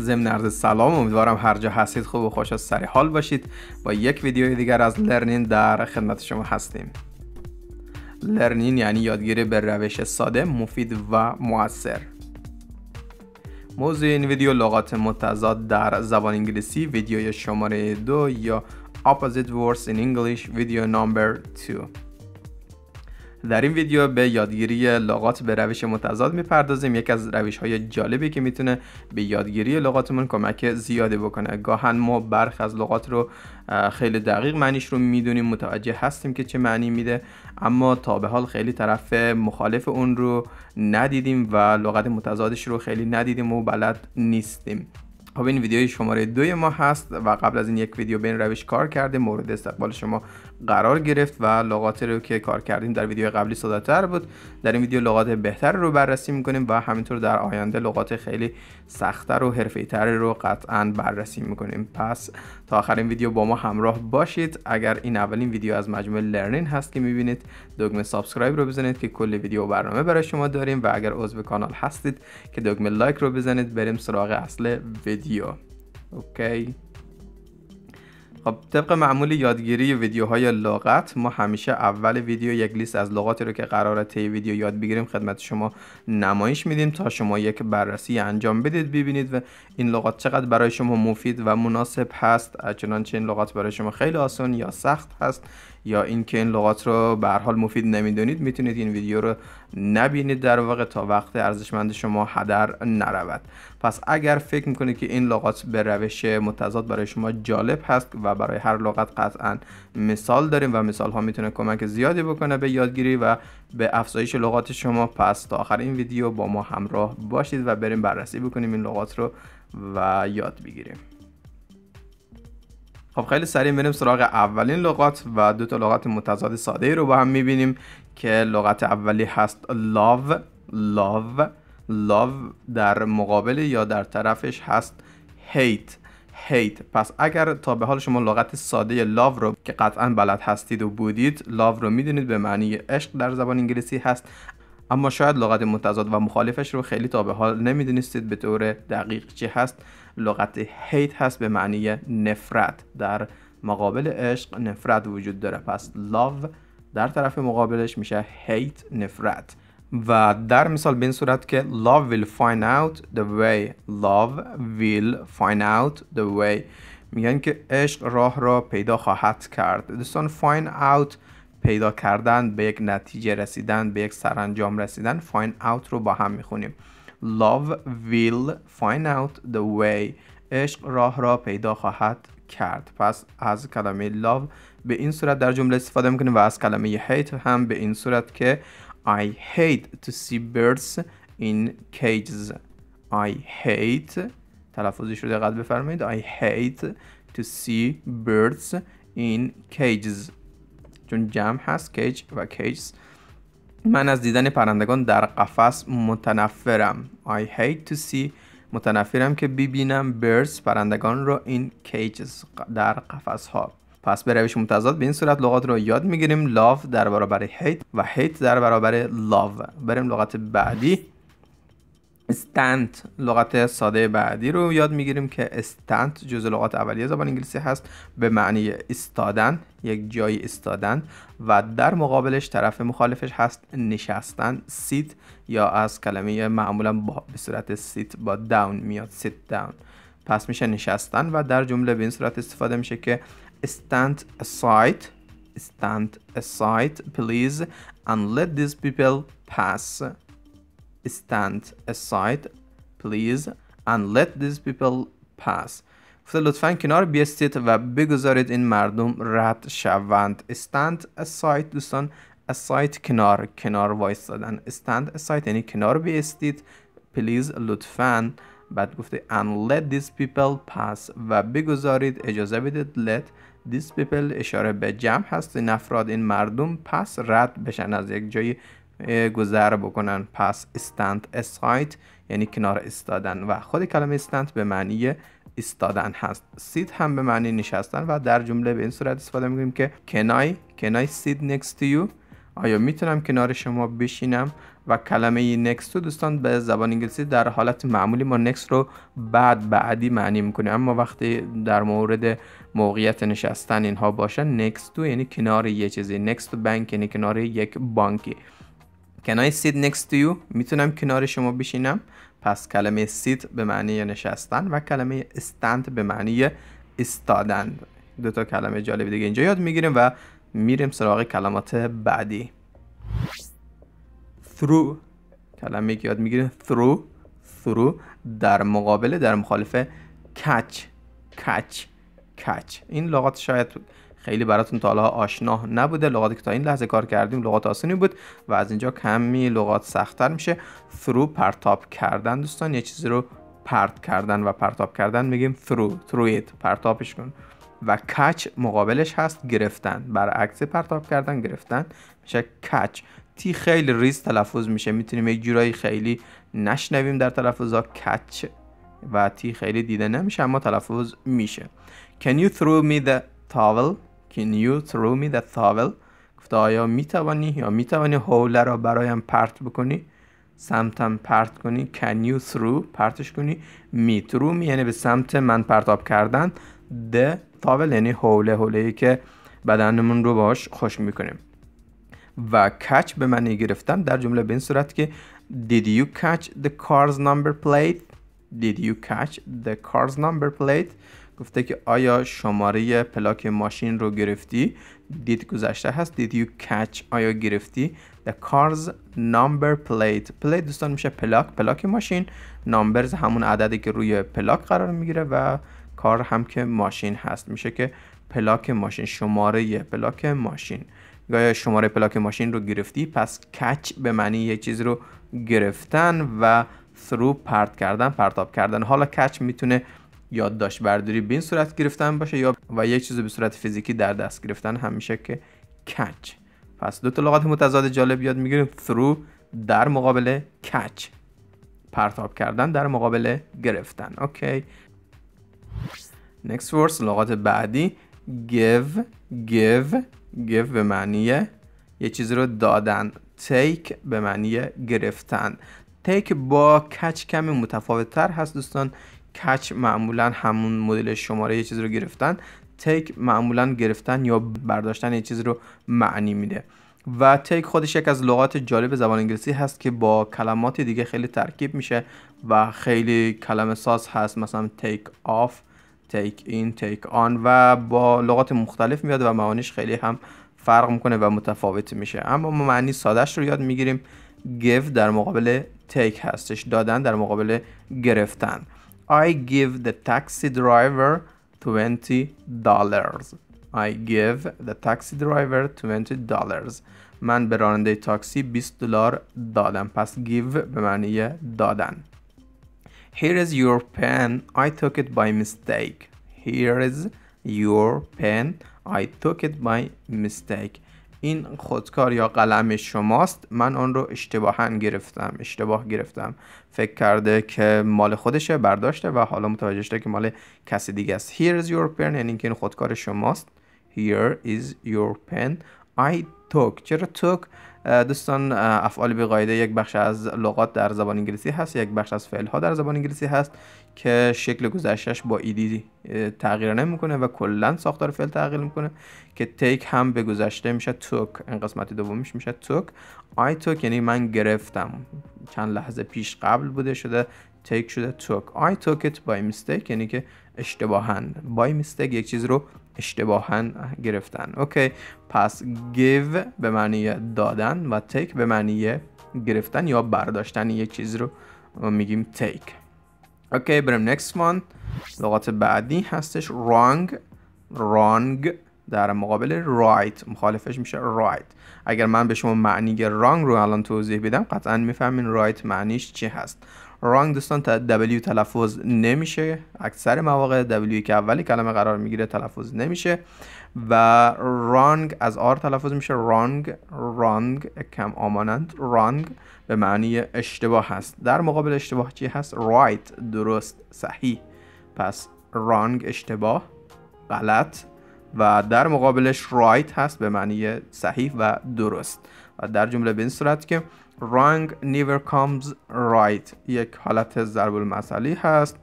ضمن عرض سلام امیدوارم هر جا هستید خوب و خوش از سر حال باشید با یک ویدیو دیگر از لرنین در خدمت شما هستیم لرنین یعنی یادگیری به روش ساده مفید و موثر موضوع این ویدیو لغات متضاد در زبان انگلیسی ویدیوی شماره دو یا opposite words in English ویدیو نمبر 2 در این ویدیو به یادگیری لغات به روش متضاد میپردازیم یکی از روش های جالبی که میتونه به یادگیری لغاتمون کمک زیادی بکنه گاهن ما برخ از لغات رو خیلی دقیق معنیش رو میدونیم متوجه هستیم که چه معنی میده اما تا به حال خیلی طرف مخالف اون رو ندیدیم و لغت متضادش رو خیلی ندیدیم و بلد نیستیم خب این ویدیوی شماره دوی ما هست و قبل از این یک ویدیو به این روش کار کرده مورد استقبال شما قرار گرفت و لغاتی رو که کار کردیم در ویدیو قبلی تر بود در این ویدیو لغات بهتر رو بررسی میکنیم و همینطور در آینده لغات خیلی سختتر و حرفه‌ای‌تر رو قطعا بررسی میکنیم پس تا آخرین ویدیو با ما همراه باشید اگر این اولین ویدیو از مجموعه لرنین هست که میبینید دکمه سابسکرایب رو بزنید که کل ویدیو برنامه برای شما داریم و اگر عضو کانال هستید که دکمه لایک رو بزنید بریم سراغ اصل ویدیو اوکی خب، طبق معمول یادگیری ویدیوهای لغت ما همیشه اول ویدیو یک لیست از لغاتی رو که قراره طی ویدیو یاد بگیریم خدمت شما نمایش میدیم تا شما یک بررسی انجام بدید ببینید و این لغات چقدر برای شما مفید و مناسب هست چنانچه این لغات برای شما خیلی آسان یا سخت هست یا اینکه این لغات رو به حال مفید نمیدونید میتونید این ویدیو رو نبینید در واقع تا وقت ارزشمند شما هدر نرود پس اگر فکر میکنید که این لغات به روش متضاد برای شما جالب هست و برای هر لغت قطعا مثال داریم و مثال ها میتونه کمک زیادی بکنه به یادگیری و به افزایش لغات شما پس تا آخر این ویدیو با ما همراه باشید و بریم بررسی بکنیم این لغات رو و یاد بگیریم خب خیلی سریع بریم سراغ اولین لغات و دو تا لغت متضاد ساده ای رو با هم میبینیم که لغت اولی هست love love love در مقابل یا در طرفش هست hate hate پس اگر تا به حال شما لغت ساده love رو که قطعا بلد هستید و بودید love رو میدونید به معنی عشق در زبان انگلیسی هست اما شاید لغت متضاد و مخالفش رو خیلی تا به حال نمیدونستید به طور دقیق چی هست لغت هیت هست به معنی نفرت در مقابل عشق نفرت وجود داره پس love در طرف مقابلش میشه hate نفرت و در مثال به این صورت که love will find out the way love will find out the way میگن که عشق راه را پیدا خواهد کرد دوستان find out پیدا کردن به یک نتیجه رسیدن به یک سرانجام رسیدن find out رو با هم میخونیم Love will find out the way عشق راه را پیدا خواهد کرد پس از کلمه love به این صورت در جمله استفاده میکنیم و از کلمه hate هم به این صورت که I hate to see birds in cages I hate تلفظش رو دقت بفرمایید I hate to see birds in cages چون جمع هست cage و cages من از دیدن پرندگان در قفس متنفرم I hate to see متنفرم که ببینم birds پرندگان رو این cages در قفس ها پس به روش متضاد به این صورت لغات رو یاد میگیریم love در برابر hate و hate در برابر love بریم لغت بعدی استنت لغت ساده بعدی رو یاد میگیریم که استنت جز لغات اولیه زبان انگلیسی هست به معنی استادن یک جایی استادن و در مقابلش طرف مخالفش هست نشستن سیت یا از کلمه معمولا با به صورت سیت با داون میاد سیت داون پس میشه نشستن و در جمله به این صورت استفاده میشه که stand سایت stand سایت please and let these people pass stand aside please and let these people pass گفته لطفا کنار بیستید و بگذارید این مردم رد شوند stand aside دوستان aside کنار کنار دادن stand aside یعنی کنار بیستید please لطفا بعد گفته and let these people pass و بگذارید اجازه بدید let these people اشاره به جمع هست این افراد این مردم پس رد بشن از یک جایی گذر بکنن پس استند اسایت یعنی کنار استادن و خود کلمه استند به معنی استادن هست سید هم به معنی نشستن و در جمله به این صورت استفاده میکنیم که کنای کنای سید to you آیا میتونم کنار شما بشینم و کلمه next تو دوستان به زبان انگلیسی در حالت معمولی ما next رو بعد بعدی معنی میکنیم اما وقتی در مورد موقعیت نشستن اینها باشه next تو یعنی کنار یه چیزی next to bank یعنی کنار یک بانکی Can I sit next to you میتونم کنار شما بشینم پس کلمه sit به معنی نشستن و کلمه stand به معنی استادن دو تا کلمه جالب دیگه اینجا یاد میگیریم و میریم سراغ کلمات بعدی through کلمه که یاد میگیریم through through در مقابل در مخالف catch catch catch این لغات شاید خیلی براتون تا حالا آشنا نبوده لغاتی که تا این لحظه کار کردیم لغات آسونی بود و از اینجا کمی لغات سختتر میشه through پرتاب کردن دوستان یه چیزی رو پرت کردن و پرتاب کردن میگیم through through it پرتابش کن و کچ مقابلش هست گرفتن برعکس پرتاب کردن گرفتن میشه کچ تی خیلی ریز تلفظ میشه میتونیم یه جورایی خیلی نشنویم در تلفظا کچ و تی خیلی دیده نمیشه اما تلفظ میشه Can you throw me the towel Can you throw me the towel گفت آیا می توانی یا می توانی حوله را برایم پرت بکنی سمتم پرت کنی can you throw؟ پرتش کنی می یعنی به سمت من پرتاب کردن the towel یعنی حوله حوله ای که بدنمون رو باش خوش میکنیم و catch به معنی گرفتن در جمله به این صورت که did you catch the car's number plate did you catch the car's number plate گفته که آیا شماره پلاک ماشین رو گرفتی دید گذشته هست دید یو کچ آیا گرفتی the cars number plate plate دوستان میشه پلاک پلاک ماشین نامبرز همون عددی که روی پلاک قرار میگیره و کار هم که ماشین هست میشه که پلاک ماشین شماره پلاک ماشین گایا شماره پلاک ماشین رو گرفتی پس کچ به معنی یه چیز رو گرفتن و through پرت کردن پرتاب کردن حالا کچ میتونه یادداشت برداری به این صورت گرفتن باشه یا و یک چیز به صورت فیزیکی در دست گرفتن همیشه که کچ پس دو تا لغت متضاد جالب یاد میگیریم through در مقابل کچ پرتاب کردن در مقابل گرفتن اوکی next ورس لغات بعدی give give give به معنی یه چیزی رو دادن take به معنی گرفتن take با کچ کمی متفاوت تر هست دوستان کچ معمولا همون مدل شماره یه چیز رو گرفتن تیک معمولا گرفتن یا برداشتن یه چیز رو معنی میده و تیک خودش یک از لغات جالب زبان انگلیسی هست که با کلمات دیگه خیلی ترکیب میشه و خیلی کلمه ساز هست مثلا تیک آف تیک این تیک آن و با لغات مختلف میاد و معانیش خیلی هم فرق میکنه و متفاوت میشه اما ما معنی سادش رو یاد میگیریم give در مقابل take هستش دادن در مقابل گرفتن I give the taxi driver $20 I give the taxi driver $20 من به راننده تاکسی 20 دلار دادم پس give به معنی دادن Here is your pen I took it by mistake Here is your pen I took it by mistake این خودکار یا قلم شماست من آن رو اشتباها گرفتم اشتباه گرفتم فکر کرده که مال خودشه برداشته و حالا متوجه شده که مال کسی دیگه است here is your pen یعنی که این خودکار شماست here is your pen I took چرا took دوستان افعال به یک بخش از لغات در زبان انگلیسی هست یک بخش از فعل ها در زبان انگلیسی هست که شکل گذشتش با ایدی تغییر نمیکنه و کلا ساختار فعل تغییر میکنه که تیک هم به گذشته میشه توک این قسمت دومیش میشه توک آی توک یعنی من گرفتم چند لحظه پیش قبل بوده شده تیک شده توک آی توک it by mistake یعنی که اشتباهند بای mistake یک چیز رو اشتباها گرفتن اوکی پس give به معنی دادن و take به معنی گرفتن یا برداشتن یک چیز رو میگیم take اوکی بریم next وان لغت بعدی هستش رانگ رانگ در مقابل رایت مخالفش میشه رایت اگر من به شما معنی رانگ رو الان توضیح بدم قطعا میفهمین رایت معنیش چی هست رانگ دوستان تا W تلفظ نمیشه اکثر مواقع W که اول کلمه قرار میگیره تلفظ نمیشه و رانگ از آر تلفظ میشه رانگ رانگ کم آمانند رانگ به معنی اشتباه هست در مقابل اشتباه چی هست رایت درست صحیح پس رانگ اشتباه غلط و در مقابلش رایت هست به معنی صحیح و درست و در جمله به این صورت که رانگ نیور کامز رایت یک حالت ضرب المثلی هست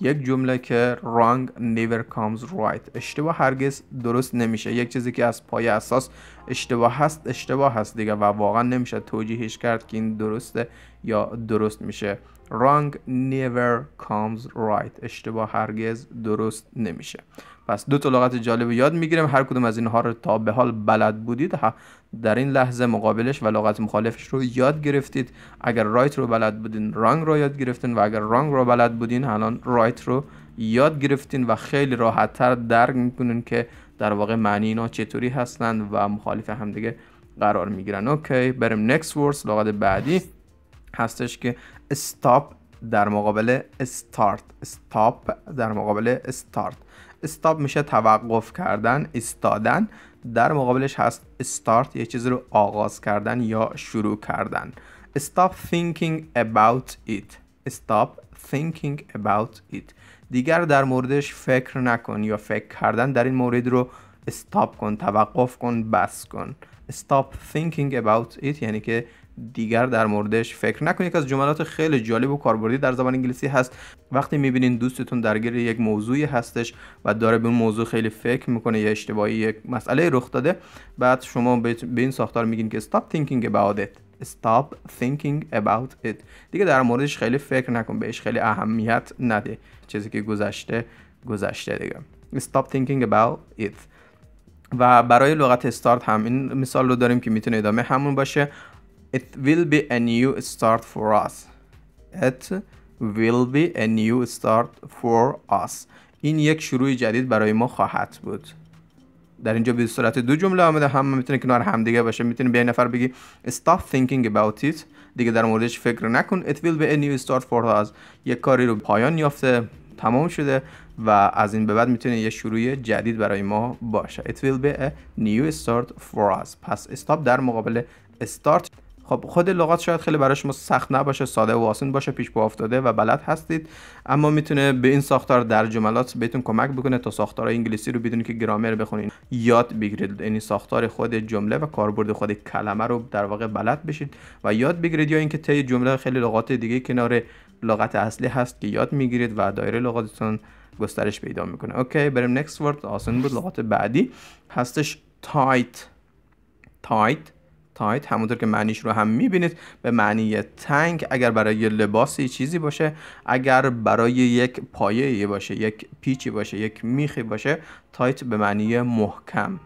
یک جمله که wrong never comes right اشتباه هرگز درست نمیشه یک چیزی که از پای اساس اشتباه هست اشتباه هست دیگه و واقعا نمیشه توجیهش کرد که این درسته یا درست میشه wrong never comes right اشتباه هرگز درست نمیشه پس دو تا لغت جالب یاد میگیریم هر کدوم از اینها رو تا به حال بلد بودید در این لحظه مقابلش و لغت مخالفش رو یاد گرفتید اگر رایت رو بلد بودین رانگ رو یاد گرفتین و اگر رانگ رو بلد بودین الان رایت رو یاد گرفتین و خیلی راحت تر درک میکنین که در واقع معنی اینا چطوری هستند و مخالف هم دیگه قرار میگیرن اوکی بریم نیکس ورس لغت بعدی هستش که استاپ در مقابل استارت استاپ در مقابل استارت استاب میشه توقف کردن استادن در مقابلش هست استارت یه چیزی رو آغاز کردن یا شروع کردن stop thinking about it stop thinking about it دیگر در موردش فکر نکن یا فکر کردن در این مورد رو استاب کن توقف کن بس کن stop thinking about it یعنی که دیگر در موردش فکر نکنید که از جملات خیلی جالب و کاربردی در زبان انگلیسی هست وقتی میبینین دوستتون درگیر یک موضوعی هستش و داره به اون موضوع خیلی فکر میکنه یا اشتباهی یک مسئله رخ داده بعد شما به این ساختار میگین که stop thinking about it stop thinking about it دیگه در موردش خیلی فکر نکن بهش خیلی اهمیت نده چیزی که گذشته گذشته دیگه stop thinking about it و برای لغت استارت هم این مثال رو داریم که میتونه ادامه همون باشه It will be a new start for us. It will be a new start for us. این یک شروع جدید برای ما خواهد بود. در اینجا به صورت دو جمله آمده هم میتونه کنار همدیگه باشه میتونه به نفر بگی stop thinking about it دیگه در موردش فکر نکن it will be a new start for us یک کاری رو پایان یافته تمام شده و از این به بعد میتونه یه شروع جدید برای ما باشه it will be a new start for us پس stop در مقابل start خب خود لغات شاید خیلی برای شما سخت نباشه ساده و آسان باشه پیش با افتاده و بلد هستید اما میتونه به این ساختار در جملات بهتون کمک بکنه تا ساختار انگلیسی رو بدونید که گرامر بخونید یاد بگیرید یعنی ساختار خود جمله و کاربرد خود کلمه رو در واقع بلد بشید و یاد بگیرید یا اینکه طی جمله خیلی لغات دیگه کنار لغت اصلی هست که یاد میگیرید و دایره لغاتتون گسترش پیدا میکنه اوکی بریم نکست ورد آسان بود لغات بعدی هستش تایت تایت تایت همونطور که معنیش رو هم میبینید به معنی تنگ اگر برای لباسی چیزی باشه اگر برای یک پایه باشه یک پیچی باشه یک میخی باشه تایت به معنی محکم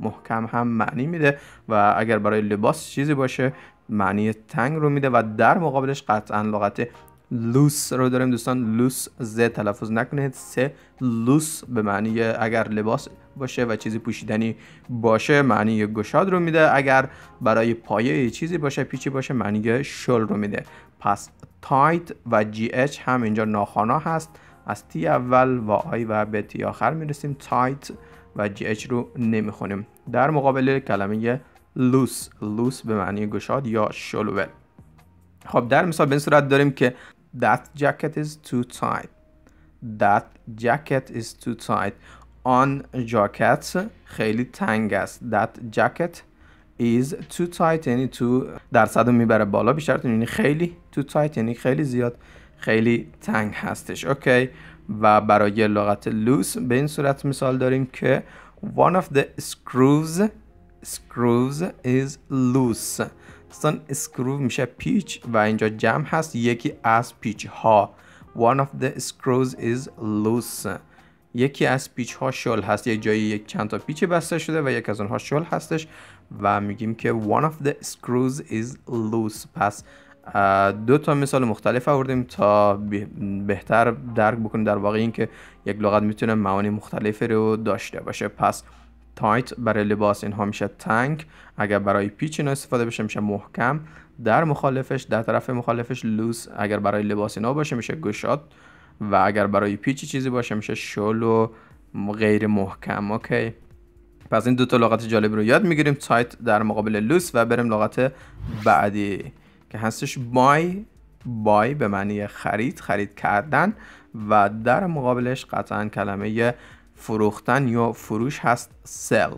محکم هم معنی میده و اگر برای لباس چیزی باشه معنی تنگ رو میده و در مقابلش قطعا لغت لوس رو داریم دوستان لوس ز تلفظ نکنید سه لوس به معنی اگر لباس باشه و چیزی پوشیدنی باشه معنی گشاد رو میده اگر برای پایه چیزی باشه پیچی باشه معنی شل رو میده پس تایت و جی اچ هم اینجا ناخانا هست از تی اول و آی و به تی آخر میرسیم تایت و جی اچ رو نمیخونیم در مقابل کلمه لوس لوس به معنی گشاد یا شلوه خب در مثال به این صورت داریم که that jacket is too tight that jacket is too tight on jacket, خیلی تنگ است that jacket is too tight یعنی تو درصد رو میبره بالا بیشتر یعنی خیلی too tight یعنی خیلی زیاد خیلی تنگ هستش اوکی و برای لغت loose به این صورت مثال داریم که one of the screws screws is loose سان اسکرو میشه پیچ و اینجا جمع هست یکی از پیچ ها one of the screws is loose یکی از پیچ ها شل هست یک جایی یک چند تا پیچ بسته شده و یک از اونها شل هستش و میگیم که one of the screws is loose پس دو تا مثال مختلف آوردیم تا بهتر درک بکنیم در واقع اینکه یک لغت میتونه معانی مختلفی رو داشته باشه پس تایت برای لباس اینها میشه تنگ اگر برای پیچ اینا استفاده بشه میشه محکم در مخالفش در طرف مخالفش لوس اگر برای لباس اینا باشه میشه گشاد و اگر برای پیچ چیزی باشه میشه شل و غیر محکم اوکی پس این دو تا لغت جالب رو یاد میگیریم تایت در مقابل لوس و بریم لغت بعدی که هستش بای بای به معنی خرید خرید کردن و در مقابلش قطعا کلمه فروختن یا فروش هست sell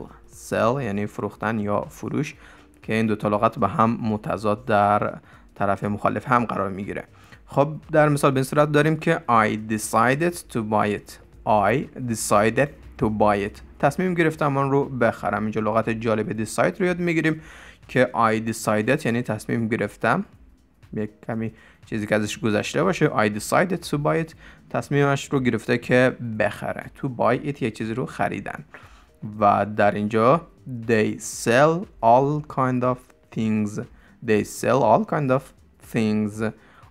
sell یعنی فروختن یا فروش که این دو تا لغت به هم متضاد در طرف مخالف هم قرار میگیره خب در مثال به این صورت داریم که I decided to buy it I decided to buy it تصمیم گرفتم آن رو بخرم اینجا لغت جالب decide رو یاد میگیریم که I decided یعنی تصمیم گرفتم یک کمی چیزی که ازش گذشته باشه I decided to buy it تصمیمش رو گرفته که بخره تو buy it یک چیزی رو خریدن و در اینجا they sell all kind of things they sell all kind of things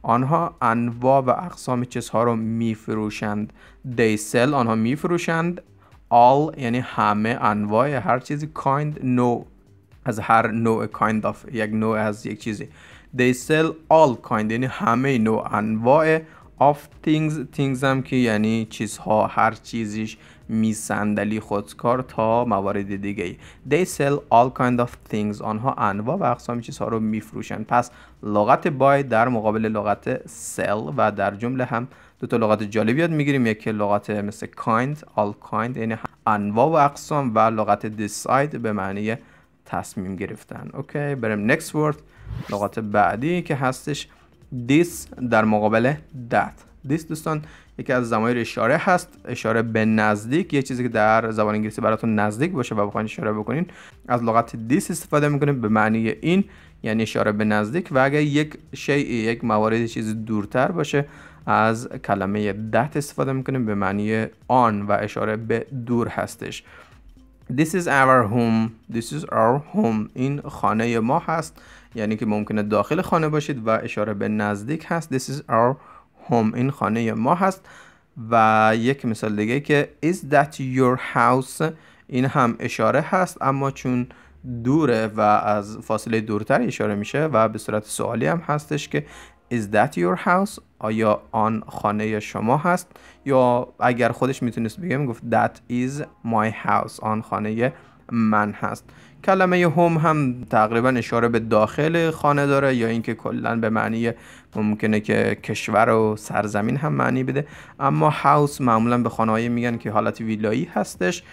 آنها انواع و اقسام چیزها رو میفروشند they sell آنها میفروشند all یعنی همه انواع هر چیزی kind no از هر نوع kind of یک نوع از یک چیزی they sell all kind یعنی همه نوع انواع of things things هم که یعنی چیزها هر چیزیش می صندلی خودکار تا موارد دیگه they sell all kind of things آنها انواع و اقسام چیزها رو میفروشند پس لغت buy در مقابل لغت sell و در جمله هم دو تا لغت جالب یاد میگیریم یکی لغت مثل kind all kind یعنی انواع و اقسام و لغت decide به معنی تصمیم گرفتن اوکی بریم next word لغت بعدی که هستش دیس در مقابل دت دیس دوستان یکی از زمایر اشاره هست اشاره به نزدیک یه چیزی که در زبان انگلیسی براتون نزدیک باشه و بخواین اشاره بکنین از لغت دیس استفاده میکنیم به معنی این یعنی اشاره به نزدیک و اگر یک شیء یک موارد چیزی دورتر باشه از کلمه دت استفاده میکنیم به معنی آن و اشاره به دور هستش This is our home This is our home این خانه ما هست یعنی که ممکنه داخل خانه باشید و اشاره به نزدیک هست This is our home این خانه ما هست و یک مثال دیگه که Is that your house این هم اشاره هست اما چون دوره و از فاصله دورتر اشاره میشه و به صورت سوالی هم هستش که Is that your house آیا آن خانه شما هست یا اگر خودش میتونست بگه میگفت that is my house آن خانه من هست کلمه هوم هم تقریبا اشاره به داخل خانه داره یا اینکه کلا به معنی ممکنه که کشور و سرزمین هم معنی بده اما هاوس معمولا به خانه‌ای میگن که حالت ویلایی هستش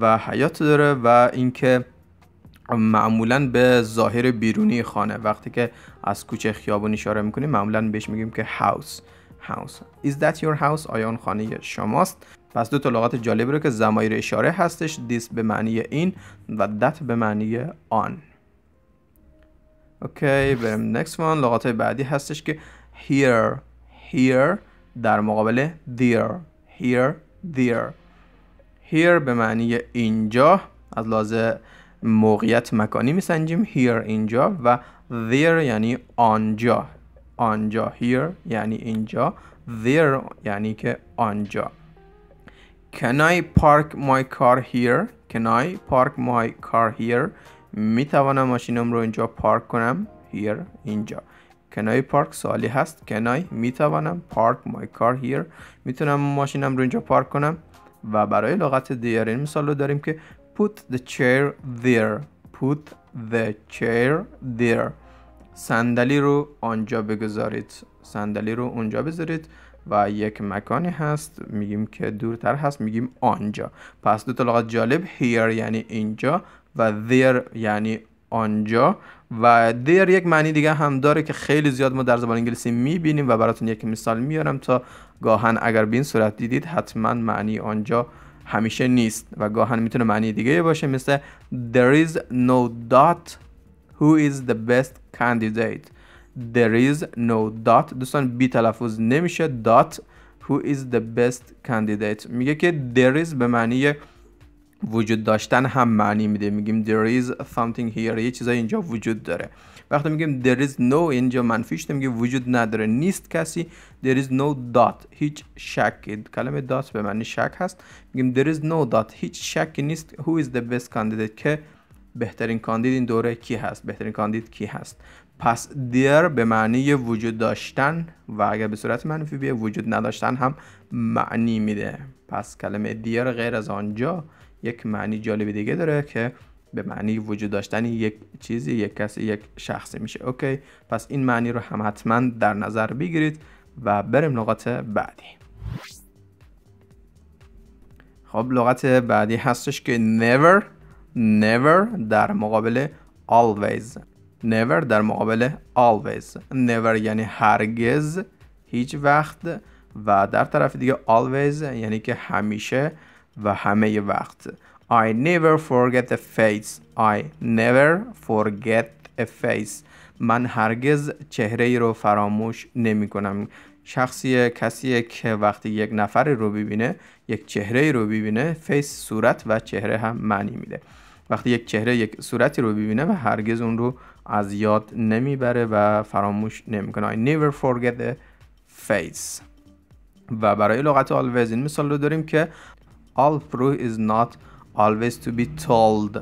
و حیات داره و اینکه معمولا به ظاهر بیرونی خانه وقتی که از کوچه خیابون اشاره میکنیم معمولا بهش میگیم که هاوس هاوس is that your house آیا اون خانه شماست پس دو تا لغت جالب رو که زمایر اشاره هستش this به معنی این و that به معنی آن اوکی بریم next one لغات بعدی هستش که here here در مقابل there here there here به معنی اینجا از لازه موقعیت مکانی میسنجیم here اینجا و there یعنی آنجا آنجا here یعنی اینجا there یعنی که آنجا Can I park my car here? Can I park my car here? می توانم ماشینم رو اینجا پارک کنم here اینجا Can I park سوالی هست Can I می توانم park my car here میتونم ماشینم رو اینجا پارک کنم و برای لغت دیگر این مثال رو داریم که put the chair there put the chair there صندلی رو آنجا بگذارید صندلی رو اونجا بذارید و یک مکانی هست میگیم که دورتر هست میگیم آنجا پس دو تا لغت جالب here یعنی اینجا و there یعنی آنجا و there یک معنی دیگه هم داره که خیلی زیاد ما در زبان انگلیسی میبینیم و براتون یک مثال میارم تا گاهن اگر به این صورت دیدید حتما معنی آنجا همیشه نیست و گاهن میتونه معنی دیگه باشه مثل there is no doubt who is the best candidate there is no dot دوستان بی تلفظ نمیشه dot who is the best candidate میگه که there is به معنی وجود داشتن هم معنی میده میگیم there is something here یه چیزای اینجا وجود داره وقتی میگیم there is no اینجا منفیش میگه وجود نداره نیست کسی there is no dot هیچ شک کلمه دات به معنی شک هست میگیم there is no dot هیچ شکی نیست who is the best candidate که بهترین کاندید این دوره کی هست بهترین کاندید کی هست پس دیر به معنی وجود داشتن و اگر به صورت منفی بیه وجود نداشتن هم معنی میده پس کلمه دیر غیر از آنجا یک معنی جالب دیگه داره که به معنی وجود داشتن یک چیزی یک کسی یک شخصی میشه اوکی پس این معنی رو هم حتما در نظر بگیرید و بریم لغت بعدی خب لغت بعدی هستش که never never در مقابل always never در مقابل always never یعنی هرگز هیچ وقت و در طرف دیگه always یعنی که همیشه و همه وقت I never forget a face I never forget a face من هرگز چهره ای رو فراموش نمی کنم شخصی کسی که وقتی یک نفر رو ببینه یک چهره ای رو ببینه فیس صورت و چهره هم معنی میده وقتی یک چهره یک صورتی رو ببینه و هرگز اون رو از یاد بره و فراموش نمیکنه I never forget a face و برای لغت always این مثال رو داریم که all proof is not always to be told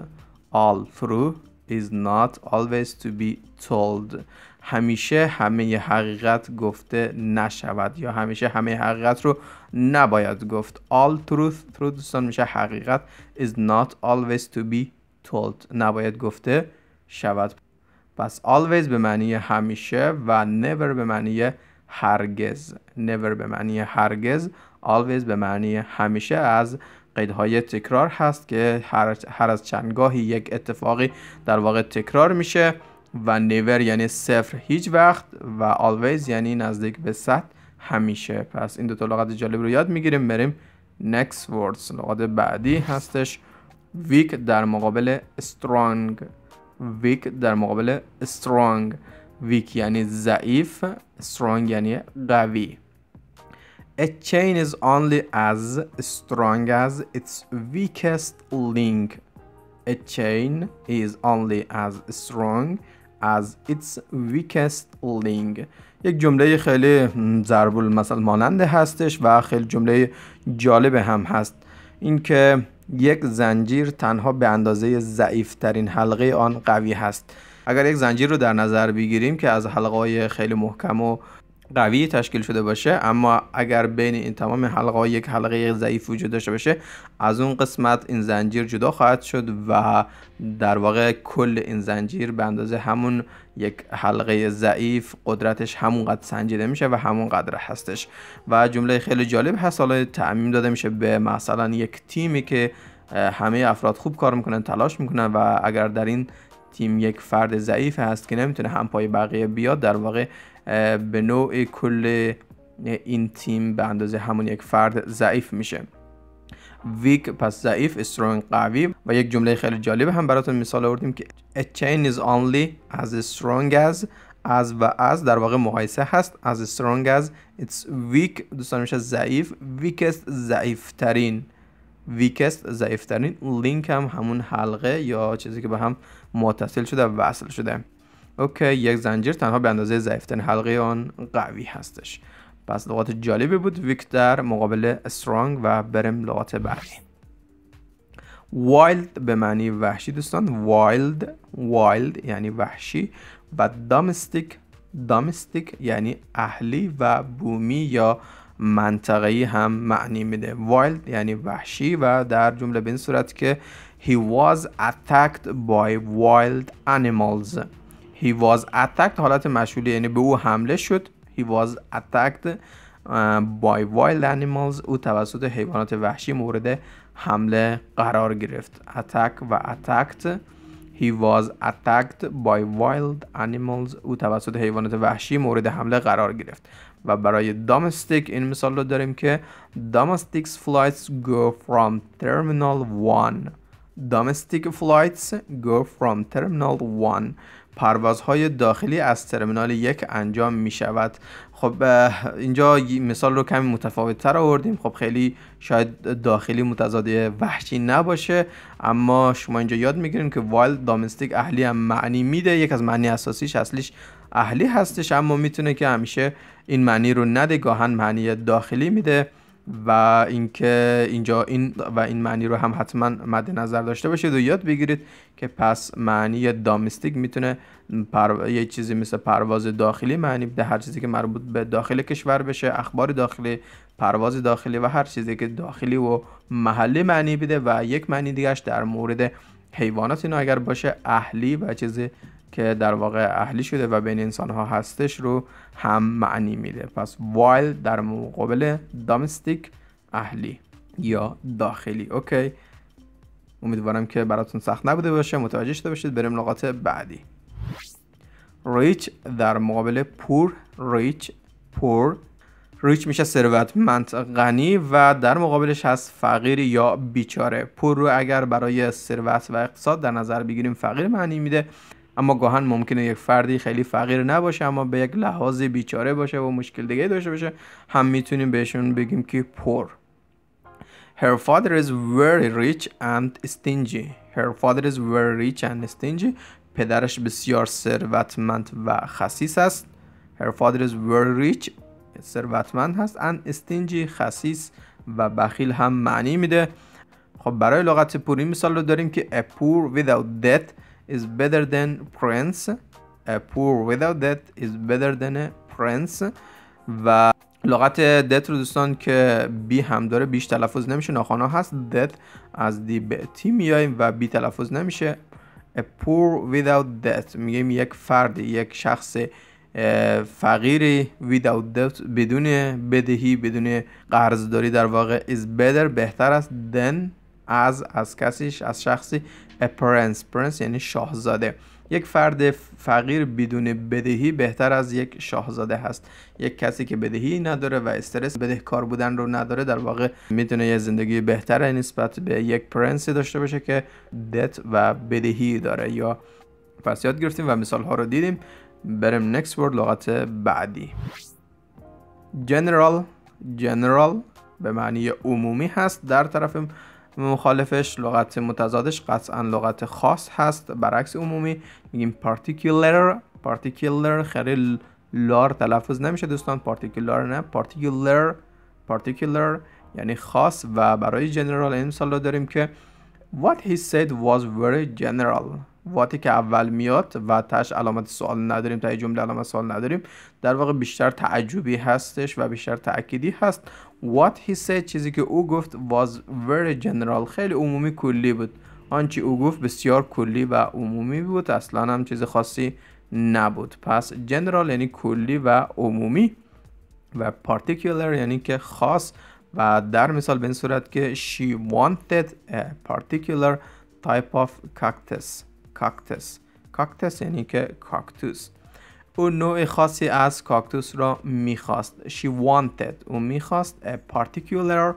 all through is not always to be told همیشه همه حقیقت گفته نشود یا همیشه همه حقیقت رو نباید گفت all truth through دوستان میشه حقیقت is not always to be told نباید گفته شود پس always به معنی همیشه و never به معنی هرگز never به معنی هرگز always به معنی همیشه از قیدهای تکرار هست که هر, هر از چندگاهی یک اتفاقی در واقع تکرار میشه و نیور یعنی صفر هیچ وقت و آلویز یعنی نزدیک به صد همیشه پس این دو تا لغت جالب رو یاد میگیریم بریم next words لغت بعدی هستش weak در مقابل strong weak در مقابل strong weak یعنی ضعیف strong یعنی قوی A chain is only as strong as its weakest link. A chain is only as strong as its weakest link. یک جمله خیلی ضرب المثل مانند هستش و خیلی جمله جالب هم هست اینکه یک زنجیر تنها به اندازه ترین حلقه آن قوی هست اگر یک زنجیر رو در نظر بگیریم که از حلقه های خیلی محکم و قوی تشکیل شده باشه اما اگر بین این تمام حلقه یک حلقه ضعیف وجود داشته باشه از اون قسمت این زنجیر جدا خواهد شد و در واقع کل این زنجیر به اندازه همون یک حلقه ضعیف قدرتش همونقدر سنجیده میشه و همونقدر هستش و جمله خیلی جالب هست حالا تعمیم داده میشه به مثلا یک تیمی که همه افراد خوب کار میکنن تلاش میکنن و اگر در این تیم یک فرد ضعیف هست که نمیتونه همپای بقیه بیاد در واقع به نوع کل این تیم به اندازه همون یک فرد ضعیف میشه ویک پس ضعیف استرونگ قوی و یک جمله خیلی جالب هم براتون مثال آوردیم که a chain is only as strong از و از در واقع مقایسه هست از strong as it's weak دوستان میشه ضعیف ویکست ضعیف ترین weakest ضعیف ترین لینک هم همون حلقه یا چیزی که به هم متصل شده وصل شده اوکی یک زنجیر تنها به اندازه ضعیفترین حلقه آن قوی هستش پس لغات جالبی بود در مقابل استرانگ و بریم لغات بعدی وایلد به معنی وحشی دوستان وایلد وایلد یعنی وحشی و دامستیک دامستیک یعنی اهلی و بومی یا منطقه‌ای هم معنی میده وایلد یعنی وحشی و در جمله به این صورت که he was attacked by wild animals He was attacked حالت مشهولی یعنی به او حمله شد He was attacked by wild animals او توسط حیوانات وحشی مورد حمله قرار گرفت attack و attacked He was attacked by wild animals او توسط حیوانات وحشی مورد حمله قرار گرفت و برای domestic این مثال رو داریم که domestic flights go from terminal 1 domestic flights go from terminal 1 پروازهای داخلی از ترمینال یک انجام می شود خب اینجا مثال رو کمی متفاوت تر آوردیم خب خیلی شاید داخلی متضاد وحشی نباشه اما شما اینجا یاد میگیرین که وایلد دامستیک اهلی هم معنی میده یک از معنی اساسیش اصلیش اهلی هستش اما میتونه که همیشه این معنی رو نده گاهن معنی داخلی میده و اینکه اینجا این و این معنی رو هم حتما مد نظر داشته باشید و یاد بگیرید که پس معنی دامستیک میتونه یه چیزی مثل پرواز داخلی معنی بده هر چیزی که مربوط به داخل کشور بشه اخبار داخلی پرواز داخلی و هر چیزی که داخلی و محلی معنی بده و یک معنی دیگهش در مورد حیوانات اینا اگر باشه اهلی و چیزی که در واقع اهلی شده و بین انسان ها هستش رو هم معنی میده پس وایل در مقابل دامستیک اهلی یا داخلی اوکی امیدوارم که براتون سخت نبوده باشه متوجه شده باشید بریم لغات بعدی ریچ در مقابل پور ریچ پور ریچ میشه ثروتمند غنی و در مقابلش هست فقیر یا بیچاره پور رو اگر برای ثروت و اقتصاد در نظر بگیریم فقیر معنی میده اما گاهن ممکنه یک فردی خیلی فقیر نباشه اما به یک لحاظ بیچاره باشه و مشکل دیگه داشته باشه هم میتونیم بهشون بگیم که پور Her father is very rich and stingy. Her father is very rich and stingy. پدرش بسیار ثروتمند و خسیس است. Her father is very rich. ثروتمند هست and stingy خسیس و بخیل هم معنی میده. خب برای لغت پوری مثال رو داریم که a poor without debt is better than prince a poor without debt is better than a prince و لغت دت رو دوستان که بی هم داره بیش تلفظ نمیشه ناخوانا هست دت از دی به تی میاییم و بی تلفظ نمیشه a poor without debt میگیم یک فرد یک شخص فقیری without debt بدون بدهی بدون قرض داری در واقع is better بهتر است than از از کسیش از شخصی پرنس پرنس یعنی شاهزاده یک فرد فقیر بدون بدهی بهتر از یک شاهزاده هست یک کسی که بدهی نداره و استرس بدهکار بودن رو نداره در واقع میتونه یه زندگی بهتر نسبت به یک پرنسی داشته باشه که دت و بدهی داره یا پس یاد گرفتیم و مثال ها رو دیدیم بریم نکس ورد لغت بعدی جنرال جنرال به معنی عمومی هست در طرف مخالفش لغت متضادش قطعا لغت خاص هست برعکس عمومی میگیم particular particular خیلی لار تلفظ نمیشه دوستان particular نه particular particular یعنی خاص و برای جنرال این سال داریم که what he said was very general واتی که اول میاد و تش علامت سوال نداریم تا جمله علامت سوال نداریم در واقع بیشتر تعجبی هستش و بیشتر تأکیدی هست what he said چیزی که او گفت was very general خیلی عمومی کلی بود آنچه او گفت بسیار کلی و عمومی بود اصلا هم چیز خاصی نبود پس general یعنی کلی و عمومی و particular یعنی که خاص و در مثال به این صورت که she wanted a particular type of cactus cactus cactus یعنی که کاکتوس او نوع خاصی از کاکتوس را میخواست she wanted او میخواست a particular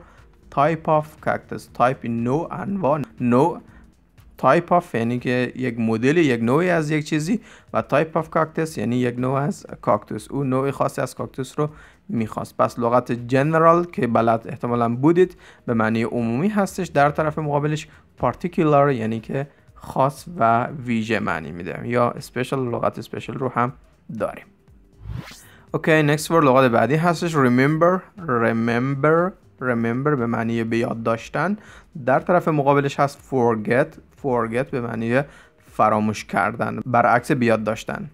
type of cactus type نوع انواع نوع type of یعنی که یک مدل یک نوعی از یک چیزی و type of cactus یعنی یک نوع از کاکتوس او نوع خاصی از کاکتوس رو میخواست پس لغت جنرال که بلد احتمالا بودید به معنی عمومی هستش در طرف مقابلش particular یعنی که خاص و ویژه معنی میده یا Special لغت Special رو هم داریم اوکی next word لغات بعدی هستش remember remember remember به معنی به یاد داشتن در طرف مقابلش هست forget forget به معنی فراموش کردن برعکس بیاد داشتن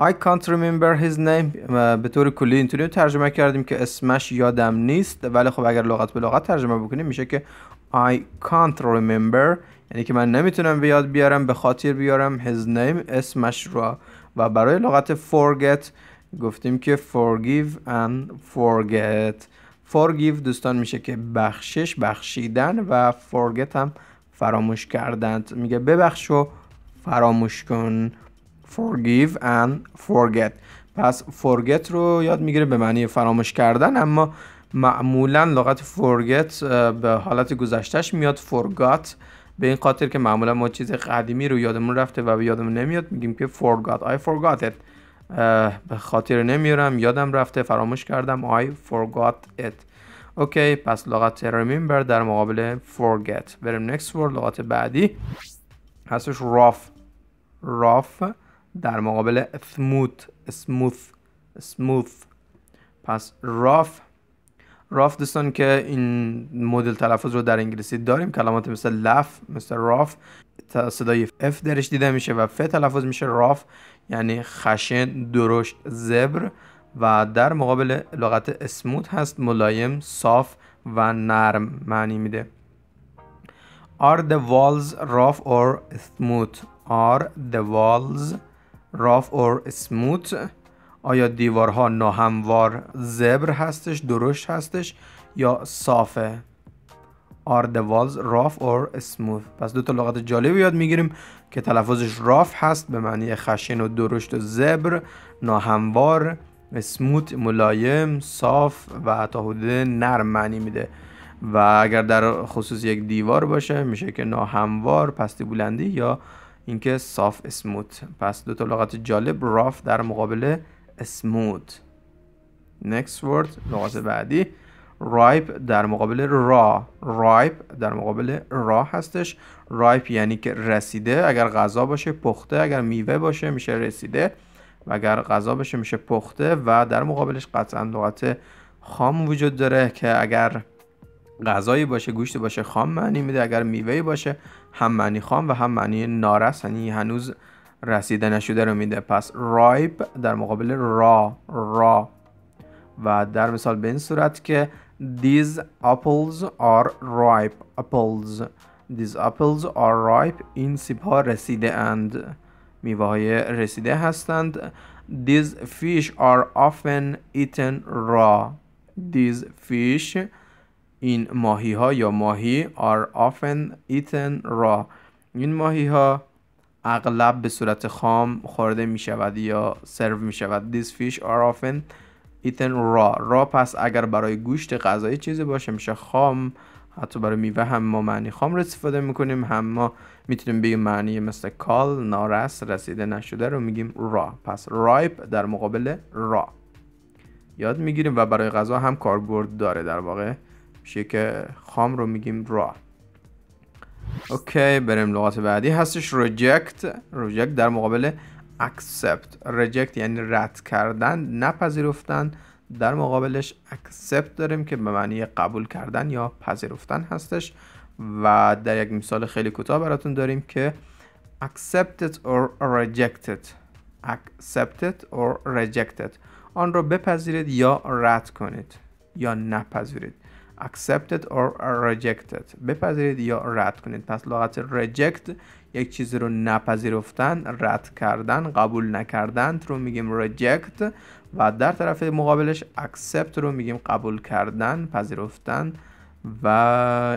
I can't remember his name به طور کلی اینطوری ترجمه کردیم که اسمش یادم نیست ولی خب اگر لغت به لغت ترجمه بکنیم میشه که I can't remember یعنی که من نمیتونم به یاد بیارم به خاطر بیارم his name اسمش را و برای لغت forget گفتیم که forgive and forget forgive دوستان میشه که بخشش بخشیدن و forget هم فراموش کردن میگه ببخش و فراموش کن forgive and forget پس forget رو یاد میگیره به معنی فراموش کردن اما معمولا لغت forget به حالت گذشتش میاد forgot به این خاطر که معمولا ما چیز قدیمی رو یادمون رفته و به یادمون نمیاد میگیم که forgot I forgot it به خاطر نمیارم یادم رفته فراموش کردم I forgot it اوکی پس لغت remember در مقابل forget بریم next word لغت بعدی هستش راف راف در مقابل smooth smooth smooth پس rough راف دوستان که این مدل تلفظ رو در انگلیسی داریم کلمات مثل لف مثل راف صدای اف درش دیده میشه و ف تلفظ میشه راف یعنی خشن درشت زبر و در مقابل لغت اسموت هست ملایم صاف و نرم معنی میده Are the walls rough or smooth? Are the walls rough or smooth? آیا دیوارها ناهموار زبر هستش درشت هستش یا صافه are the walls rough or smooth پس دو تا لغت جالب یاد میگیریم که تلفظش راف هست به معنی خشن و درشت و زبر ناهموار سموت ملایم صاف و تا حدود نرم معنی میده و اگر در خصوص یک دیوار باشه میشه که ناهموار پستی بلندی یا اینکه صاف اسموت پس دو تا لغت جالب راف در مقابل smooth next word لغت بعدی ripe در مقابل را ripe در مقابل را هستش ripe یعنی که رسیده اگر غذا باشه پخته اگر میوه باشه میشه رسیده و اگر غذا باشه میشه پخته و در مقابلش قطعا لغت خام وجود داره که اگر غذایی باشه گوشت باشه خام معنی میده اگر میوه باشه هم معنی خام و هم معنی نارس یعنی هنوز رسیده نشده رو میده پس رایب در مقابل را را و در مثال به این صورت که دیز apples آر ripe apples دیز apples آر ripe این سیب ها رسیده اند میوه رسیده هستند دیز فیش are often eaten را دیز فیش این ماهی ها یا ماهی are often ایتن را این ماهی ها اغلب به صورت خام خورده می شود یا سرو می شود These fish are often eaten raw را پس اگر برای گوشت غذایی چیزی باشه میشه خام حتی برای میوه هم ما معنی خام رو استفاده میکنیم هم ما میتونیم بگیم معنی مثل کال نارس رسیده نشده رو میگیم را پس رایپ در مقابل را یاد میگیریم و برای غذا هم کاربرد داره در واقع میشه که خام رو میگیم را اوکی بریم لغت بعدی هستش reject reject در مقابل accept reject یعنی رد کردن نپذیرفتن در مقابلش accept داریم که به معنی قبول کردن یا پذیرفتن هستش و در یک مثال خیلی کوتاه براتون داریم که accepted or rejected accepted or rejected آن را بپذیرید یا رد کنید یا نپذیرید accepted or rejected بپذیرید یا رد کنید پس لغت reject یک چیزی رو نپذیرفتن رد کردن قبول نکردن رو میگیم reject و در طرف مقابلش accept رو میگیم قبول کردن پذیرفتن و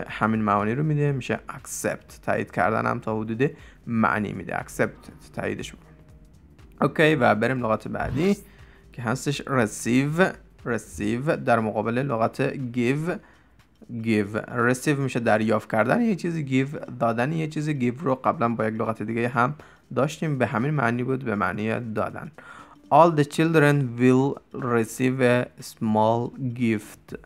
همین معانی رو میده میشه accept تایید کردن هم تا حدود معنی میده Accept تاییدش اوکی و بریم لغت بعدی که هستش receive receive در مقابل لغت give give receive میشه دریافت کردن یه چیزی give دادن یه چیزی give رو قبلا با یک لغت دیگه هم داشتیم به همین معنی بود به معنی دادن all the children will receive a small gift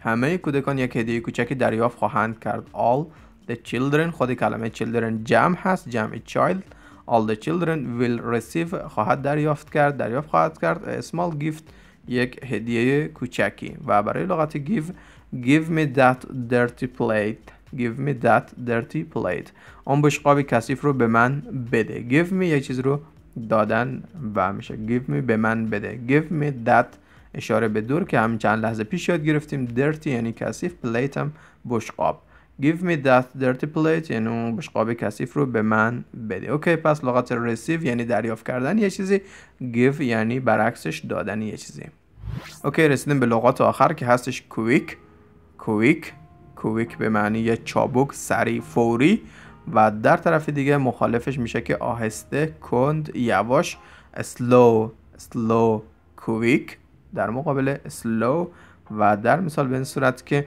همه کودکان یک هدیه کوچکی دریافت خواهند کرد all the children خود کلمه children جمع هست جمع child all the children will receive خواهد دریافت کرد دریافت خواهد کرد a small gift یک هدیه کوچکی و برای لغت give Give me that dirty plate Give me that dirty plate اون بشقاب کثیف رو به من بده Give me یه چیز رو دادن و میشه Give me به من بده Give me that اشاره به دور که همین چند لحظه پیش یاد گرفتیم dirty یعنی کثیف plate هم بشقاب Give me that dirty plate یعنی اون بشقاب کثیف رو به من بده اوکی پس لغت receive یعنی دریافت کردن یه چیزی give یعنی برعکسش دادن یه چیزی اوکی رسیدیم به لغات آخر که هستش quick کویک کویک به معنی یه چابک سریع فوری و در طرف دیگه مخالفش میشه که آهسته کند یواش سلو سلو کویک در مقابل سلو و در مثال به این صورت که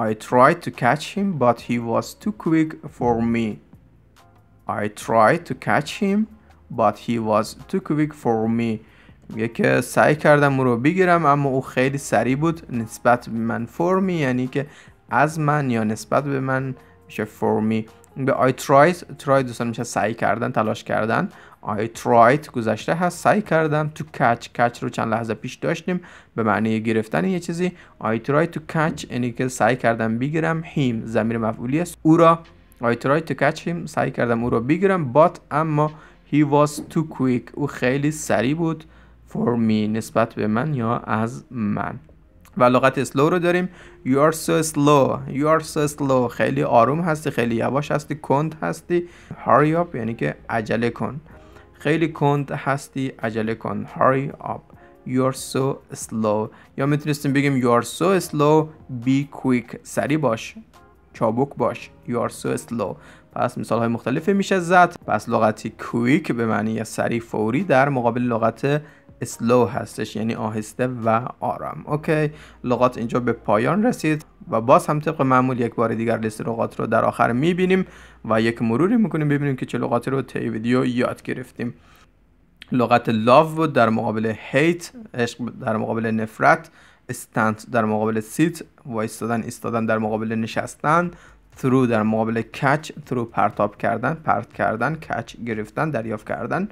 I tried to catch him but he was too quick for me I tried to catch him but he was too quick for me میگه که سعی کردم او رو بگیرم اما او خیلی سریع بود نسبت به من فرمی یعنی که از من یا نسبت به من میشه فرمی به I tried دوستان میشه سعی کردن تلاش کردن I tried گذشته هست سعی کردم تو catch catch رو چند لحظه پیش داشتیم به معنی گرفتن یه چیزی I tried تو catch یعنی که سعی کردم بگیرم him زمیر مفعولی است او را I tried تو catch him سعی کردم او را بگیرم but اما he was تو کویک او خیلی سریع بود for me نسبت به من یا از من و لغت slow رو داریم you are so slow you are so slow خیلی آروم هستی خیلی یواش هستی کند هستی hurry up یعنی که عجله کن خیلی کند هستی عجله کن hurry up you are so slow یا میتونستیم بگیم you are so slow be quick سری باش چابک باش you are so slow پس مثال های مختلفه میشه زد پس لغتی quick به معنی سری فوری در مقابل لغت slow هستش یعنی آهسته و آرام اوکی لغات اینجا به پایان رسید و باز هم طبق معمول یک بار دیگر لیست لغات رو در آخر میبینیم و یک مروری میکنیم ببینیم که چه لغات رو تی ویدیو یاد گرفتیم لغت love بود در مقابل هیت عشق در مقابل نفرت stand در مقابل سیت و ایستادن در مقابل نشستن ثرو در مقابل کچ ثرو پرتاب کردن پرت کردن catch گرفتن دریافت کردن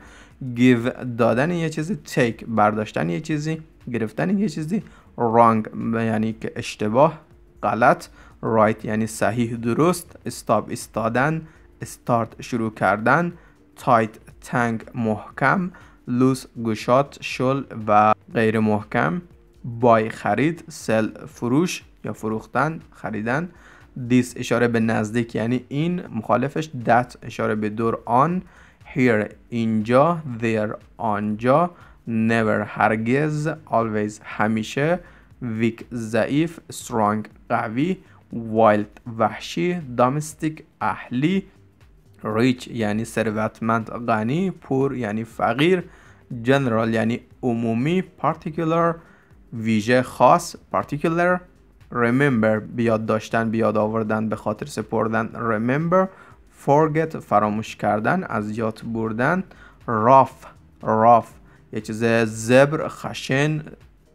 گیو دادن یه چیزی تیک برداشتن یه چیزی گرفتن یه چیزی رانگ یعنی که اشتباه غلط رایت right یعنی صحیح درست stop استادن استارت شروع کردن تایت تنگ محکم لوس گشات شل و غیر محکم بای خرید سل فروش یا فروختن خریدن دیس اشاره به نزدیک یعنی این مخالفش دت اشاره به دور آن here اینجا there آنجا never هرگز always همیشه weak ضعیف strong قوی wild وحشی domestic اهلی rich یعنی ثروتمند غنی پور یعنی فقیر general یعنی عمومی particular ویژه خاص particular remember بیاد داشتن بیاد آوردن به خاطر سپردن remember forget فراموش کردن از یاد بردن راف راف یه چیز زبر خشن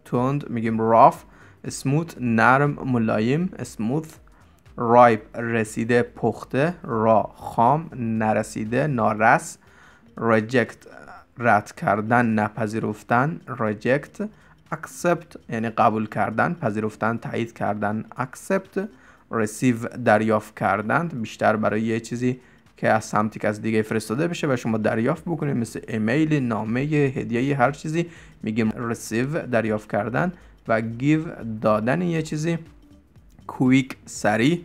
تند میگیم راف اسموت نرم ملایم اسموت رایب رسیده پخته را خام نرسیده نارس رجکت رد کردن نپذیرفتن ریجکت accept یعنی قبول کردن پذیرفتن تایید کردن اکسپت رسیو دریافت کردند بیشتر برای یه چیزی که از سمتی که از دیگه فرستاده بشه و شما دریافت بکنید مثل ایمیل نامه هدیه هر چیزی میگیم رسیو دریافت کردن و گیو دادن یه چیزی کویک سریع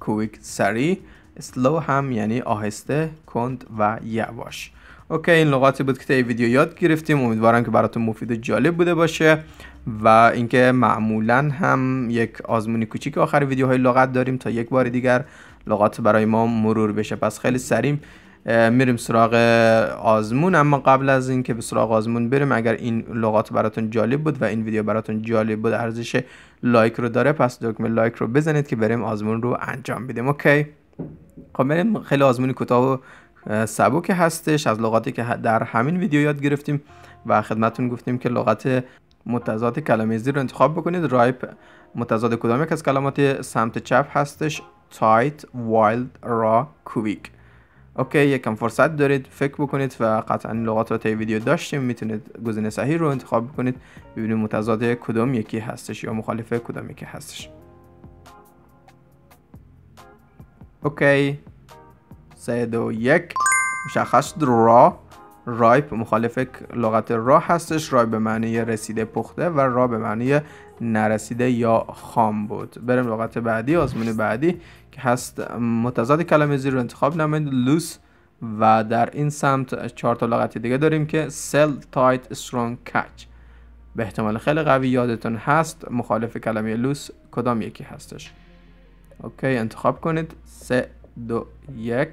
کویک سریع slow هم یعنی آهسته کند و یواش اوکی این لغاتی بود که تا ویدیو یاد گرفتیم امیدوارم که براتون مفید و جالب بوده باشه و اینکه معمولا هم یک آزمونی کوچیک آخر ویدیوهای لغت داریم تا یک بار دیگر لغات برای ما مرور بشه پس خیلی سریم میریم سراغ آزمون اما قبل از اینکه به سراغ آزمون بریم اگر این لغات براتون جالب بود و این ویدیو براتون جالب بود ارزش لایک رو داره پس دکمه لایک رو بزنید که بریم آزمون رو انجام بدیم اوکی خب، بریم خیلی آزمون کوتاه و سبک هستش از لغاتی که در همین ویدیو یاد گرفتیم و خدمتون گفتیم که لغت متضاد کلمه زیر رو انتخاب بکنید رایپ متضاد کدام یک از کلمات سمت چپ هستش تایت وایلد را کویک اوکی یکم فرصت دارید فکر بکنید و قطعا لغات رو تی ویدیو داشتیم میتونید گزینه صحیح رو انتخاب بکنید ببینید متضاد کدام یکی هستش یا مخالف کدام یکی هستش اوکی سه دو یک مشخص را رایپ مخالف لغت را هستش رای به معنی رسیده پخته و را به معنی نرسیده یا خام بود بریم لغت بعدی آزمون بعدی که هست متضاد کلمه زیر رو انتخاب نمید لوس و در این سمت چهار تا لغت دیگه داریم که سل تایت استرونگ کچ به احتمال خیلی قوی یادتون هست مخالف کلمه لوس کدام یکی هستش اوکی انتخاب کنید سه دو یک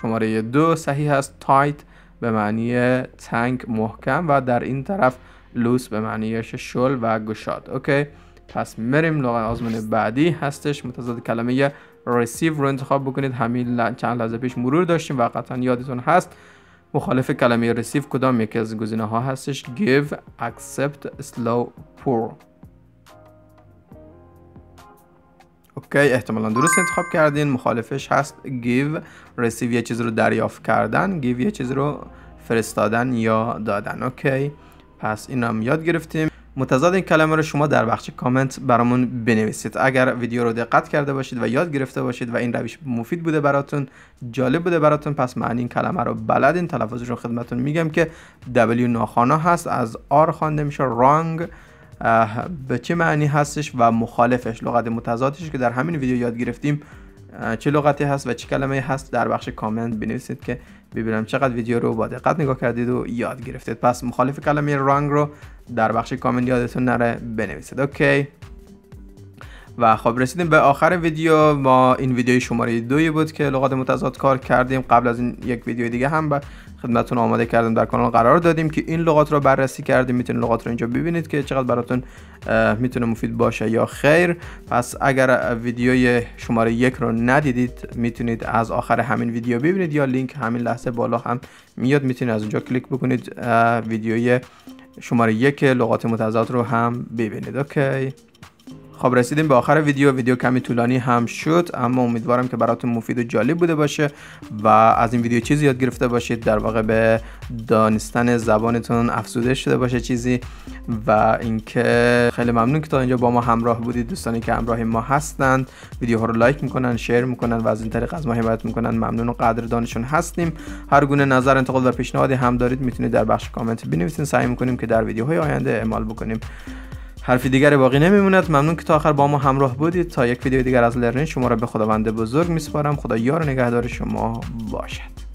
شماره دو صحیح است تایت به معنی تنگ محکم و در این طرف لوس به معنی شل و گشاد اوکی پس مریم لغه آزمون بعدی هستش متضاد کلمه ریسیو رو انتخاب بکنید همین چند لحظه پیش مرور داشتیم و قطعا یادتون هست مخالف کلمه ریسیو کدام یکی از گزینه ها هستش give accept slow poor اوکی خب، احتمالا درست انتخاب کردین مخالفش هست give رسیو یه چیز رو دریافت کردن give یه چیز رو فرستادن یا دادن اوکی پس این هم یاد گرفتیم متضاد این کلمه رو شما در بخش کامنت برامون بنویسید اگر ویدیو رو دقت کرده باشید و یاد گرفته باشید و این روش مفید بوده براتون جالب بوده براتون پس معنی این کلمه رو بلدین تلفظش رو خدمتون میگم که W ناخانا هست از آر خوانده میشه رانگ به چه معنی هستش و مخالفش لغت متضادش که در همین ویدیو یاد گرفتیم چه لغتی هست و چه کلمه هست در بخش کامنت بنویسید که ببینم چقدر ویدیو رو با دقت نگاه کردید و یاد گرفتید پس مخالف کلمه رنگ رو در بخش کامنت یادتون نره بنویسید اوکی و خب رسیدیم به آخر ویدیو ما این ویدیو شماره دوی بود که لغات متضاد کار کردیم قبل از این یک ویدیو دیگه هم به خدمتتون آماده کردیم در کانال قرار دادیم که این لغات رو بررسی کردیم میتونید لغات رو اینجا ببینید که چقدر براتون میتونه مفید باشه یا خیر پس اگر ویدیوی شماره یک رو ندیدید میتونید از آخر همین ویدیو ببینید یا لینک همین لحظه بالا هم میاد میتونید از اونجا کلیک بکنید ویدیوی شماره یک لغات متضاد رو هم ببینید اوکی خب رسیدیم به آخر ویدیو ویدیو کمی طولانی هم شد اما امیدوارم که براتون مفید و جالب بوده باشه و از این ویدیو چیزی یاد گرفته باشید در واقع به دانستن زبانتون افزوده شده باشه چیزی و اینکه خیلی ممنون که تا اینجا با ما همراه بودید دوستانی که همراه ما هستند ها رو لایک میکنن شیر میکنن و از این طریق از ما حمایت میکنن ممنون و قدردانشون هستیم هر گونه نظر انتقاد و پیشنهادی هم دارید میتونید در بخش کامنت بنویسید سعی میکنیم که در ویدیوهای آینده اعمال بکنیم حرف دیگر باقی نمیموند ممنون که تا آخر با ما همراه بودید تا یک ویدیو دیگر از لرنین شما را به خداوند بزرگ میسپارم خدا یار و نگهدار شما باشد